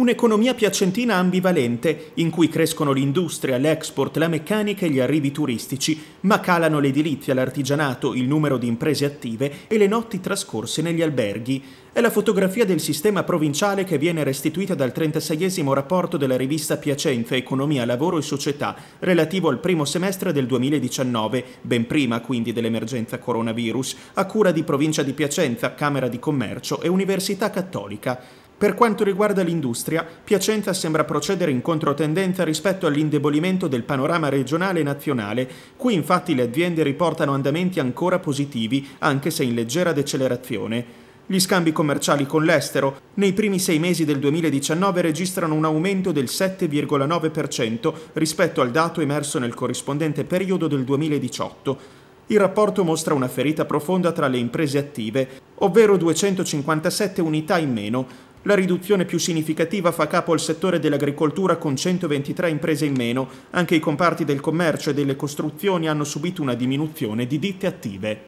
Un'economia piacentina ambivalente, in cui crescono l'industria, l'export, la meccanica e gli arrivi turistici, ma calano l'edilizia, l'artigianato, il numero di imprese attive e le notti trascorse negli alberghi. È la fotografia del sistema provinciale che viene restituita dal 36 rapporto della rivista Piacenza Economia, Lavoro e Società, relativo al primo semestre del 2019, ben prima quindi dell'emergenza coronavirus, a cura di Provincia di Piacenza, Camera di Commercio e Università Cattolica. Per quanto riguarda l'industria, Piacenza sembra procedere in controtendenza rispetto all'indebolimento del panorama regionale e nazionale. Qui infatti le aziende riportano andamenti ancora positivi, anche se in leggera decelerazione. Gli scambi commerciali con l'estero nei primi sei mesi del 2019 registrano un aumento del 7,9% rispetto al dato emerso nel corrispondente periodo del 2018. Il rapporto mostra una ferita profonda tra le imprese attive, ovvero 257 unità in meno, la riduzione più significativa fa capo al settore dell'agricoltura con 123 imprese in meno, anche i comparti del commercio e delle costruzioni hanno subito una diminuzione di ditte attive.